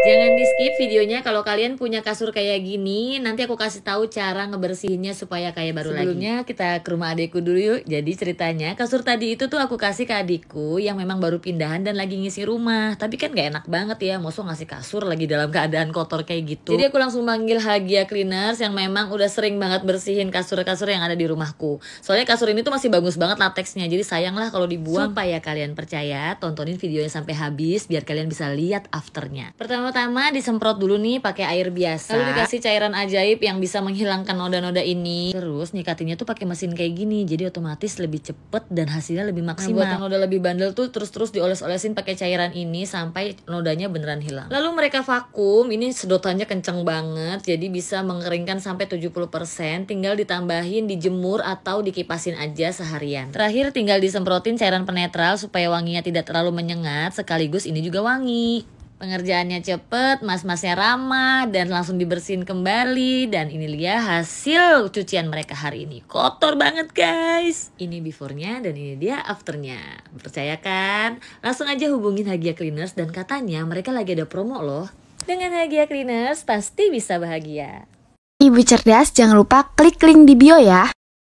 Jangan di skip videonya kalau kalian punya kasur kayak gini nanti aku kasih tahu cara ngebersihinnya supaya kayak baru Sebelumnya, lagi. Sebelumnya kita ke rumah adikku dulu yuk. Jadi ceritanya kasur tadi itu tuh aku kasih ke adikku yang memang baru pindahan dan lagi ngisi rumah. Tapi kan gak enak banget ya mosok ngasih kasur lagi dalam keadaan kotor kayak gitu. Jadi aku langsung manggil Hagia Cleaners yang memang udah sering banget bersihin kasur-kasur yang ada di rumahku. Soalnya kasur ini tuh masih bagus banget lateksnya. Jadi sayang lah kalau dibuang. Supaya kalian percaya tontonin videonya sampai habis biar kalian bisa lihat afternya. Pertama pertama disemprot dulu nih pakai air biasa. Lalu dikasih cairan ajaib yang bisa menghilangkan noda-noda ini. Terus nyikatinya tuh pakai mesin kayak gini. Jadi otomatis lebih cepet dan hasilnya lebih nah, maksimal. Nah, buat yang noda lebih bandel tuh terus-terus dioles-olesin pakai cairan ini sampai nodanya beneran hilang. Lalu mereka vakum. Ini sedotannya kenceng banget. Jadi bisa mengeringkan sampai 70%. Tinggal ditambahin, dijemur atau dikipasin aja seharian. Terakhir tinggal disemprotin cairan penetral supaya wanginya tidak terlalu menyengat sekaligus ini juga wangi. Pengerjaannya cepet, mas-masnya ramah, dan langsung dibersihin kembali. Dan ini dia hasil cucian mereka hari ini. Kotor banget guys. Ini before-nya dan ini dia after-nya. Percaya kan? Langsung aja hubungin Hagia Cleaners dan katanya mereka lagi ada promo loh. Dengan Hagia Cleaners pasti bisa bahagia. Ibu cerdas jangan lupa klik link di bio ya.